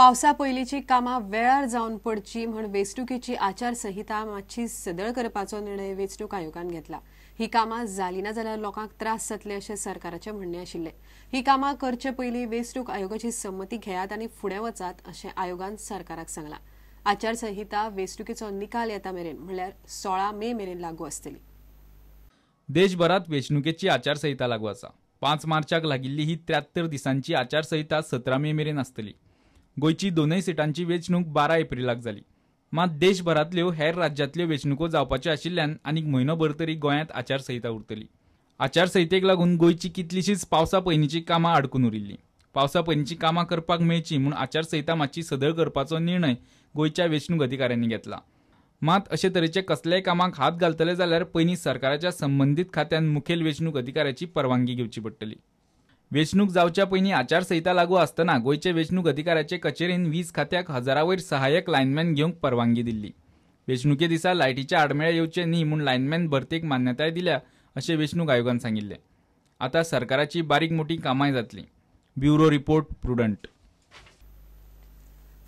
पावसा पयलींची कामां वेळार जावन पडची म्हण वेचणुकेची आचारसंहिता मातशी सदळ करपाचो निर्णय वेंचणूक आयोगान घेतला ही कामां जाली ना जाल्यार लोकांक त्रास जातले अशें सरकाराचें म्हणणें आशिल्ले ही कामां करचे पयली वेचणूक आयोगाची संमती घेयात आनी फुडें वचात अशें आयोगान सरकाराक सांगलां आचारसंहिता वेंचणुकेचो निकाल येता मेरेन म्हणल्यार सोळा मे मेरेन लागू आसतली देशभरात वेंचणुकेची आचारसंहिता लागू आसा पांच मार्चाक लागिल्ली ही त्र्यात्तर दिसांची आचारसंहिता सतरा मे मेरेन आसतली गोयची दोनही सिटांची वेचणूक बारा एप्रिलाक झाली मात देशभरांतल्यो हेर राज्यातल्यो वेंचणुको जावपाच्यो आशिल्ल्यान आनीक म्हयनोभर तरी गोंयांत आचारसंहिता उरतली आचारसंहितेक लागून गोंयची कितलीशीच पावसा पयलींचीं कामां आडकून उरिल्लीं पावसा पयलींची कामां करपाक मेळची म्हूण आचारसंहिता मातशी सदळ करपाचो निर्णय गोंयच्या वेचणूक अधिकाऱ्यांनी घेतला मात अशे तरेचे कसलेय कामांक हात घालतले जाल्यार पयलीं सरकाराच्या संबंदीत खात्यान मुखेल वेचणूक अधिकाऱ्याची परवानगी घेवची पडटली वेचणूक जावच्या पहिली आचारसंहिता लागू असताना गोयचे वेचणूक अधिकाऱ्याचे कचेरेन वीज खात्याक हजारावर सहाय्यक लाईनमॅन घेऊक परवानगी दिल्ली वेचणुके दिसा लायटीचे आडमेळ्या येवचे न्ही म्हणून लाईनमॅन भरतेक मान्यताय दिल्या असे वेचणूक आयोगान सांगितले आता सरकाराची बारीक मोठी कामांय जातली ब्युरो रिपोर्ट प्रुडंट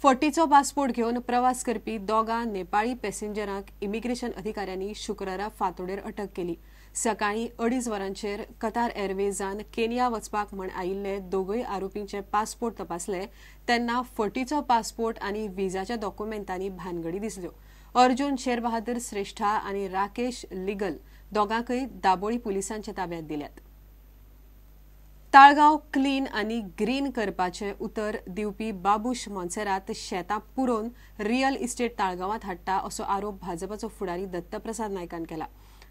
फटीचो पासपोर्ट घेवन प्रवास करपी दोगा नेपाळी पॅसेंजरांक इमिग्रेशन अधिकाऱ्यांनी शुक्रारा फांतोडेर अटक केली सकाळी अडीच वरांचेर कतार एअरवेजान केनिया वचपाक म्हण आयिल्ले दोगूय आरोपींचे पासपोर्ट तपासले तेन्ना फटीचो पासपोर्ट आनी विजाच्या डॉक्युमेंटांनी भानगडी दिसल्यो अर्जुन शेरबहादूर श्रेष्ठा आनी राकेश लिगल दोगांकय दाबोळी पुलिसांच्या ताब्यात दिल्यात ताळगाव क्लीन आणि ग्रीन करपाचे उतर दिवपी बाबूश मोन्सेरात शेतां पुरोवन रियल इस्टेट ताळगांवांत हाडटा असो आरोप भाजपाचो फुडारी दत्तप्रसाद नायकान केला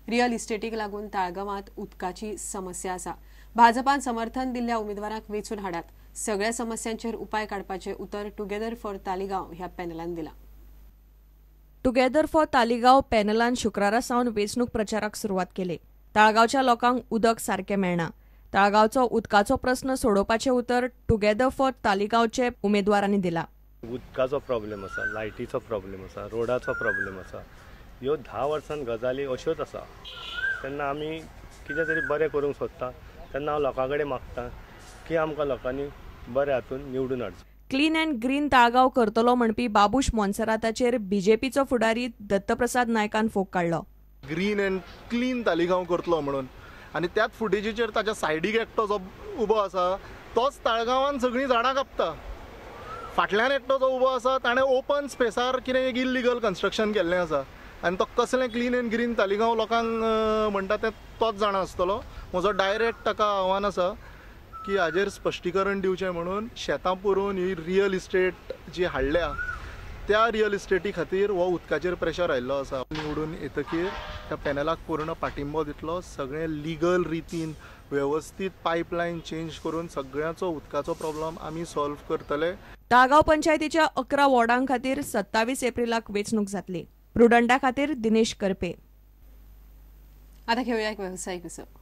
रियल इस्टेटीक लागून ताळगांवांत उदकाची समस्या आसा भाजपान समर्थन दिल्ल्या उमेदवारांक वेचून हाडात सगळ्या समस्यांचेर उपाय काढपाचे उतर टुगेदर फॉर तालिगाव ह्या पॅनलान दिला टुगेदर फॉर तालिगाव पॅनलान शुक्रारा सावन वेचणूक प्रचाराक सुरवात केली ताळगावच्या लोकांक उदक सारखे मेळना तळगावचो उदकाचो प्रस्न सोडोवपाचे उतर टुगेदर फॉर तालिगांवचे उमेदवारांनी दिला उदकाचो प्रॉब्लेम आसा लायटीचो प्रॉब्लेम आसा रोडाचो प्रॉब्लेम आसा ह्यो धा वर्सांत गजाली अश्योच आसा तेन्ना आमी कितें तरी बरें करूंक सोदता तेन्ना हांव लोकां कडेन मागता की आमकां लोकांनी बऱ्या हातून निवडून हाडचो क्लीन अँड ग्रीन ताळगाव करतलो म्हणपी बाबूश मोन्सराताचेर बीजेपीचो फुडारी दत्तप्रसाद नायकान फोग काडलो ग्रीन अँड क्लीन तालिगांव करतलो म्हणून आणि त्याच फुटेजीचेर ताच्या सायडीक एकटो जो उबो आसा तोच ताळगांवान सगळीं झाडां कापता फाटल्यान एकटो जो उबो आसा ताणें ओपन स्पेसार कितें एक इलिगल कन्स्ट्रक्शन केल्लें आसा आनी तो कसलें क्लीन एंड ग्रीन तालिगांव लोकांक म्हणटा तें तोच जाणा आसतलो म्हजो डायरेक्ट ताका आव्हान आसा की हाजेर स्पश्टीकरण दिवचें म्हणून शेतां पुरोवन ही रियल इस्टेट जी हाडल्या त्या रियल इस्टेटी खातीर हो उदकाचेर प्रेशर आयिल्लो आसा निवडून येतकीर त्या पॅनलाक पूर्ण पाठिंबो दितलो सगळे लिगल रितीन व्यवस्थित पाईपलाईन चेंज करून सगळ्याचो उदकाचो प्रॉब्लेम आमी सॉल्व करतले दागाव पंचायतीच्या अकरा वॉर्डां खातीर सत्तावीस एप्रिलाक वेचणूक जातली प्रुडंडा खातीर दिनेश करपे आता घेऊया एक व्यवसायिक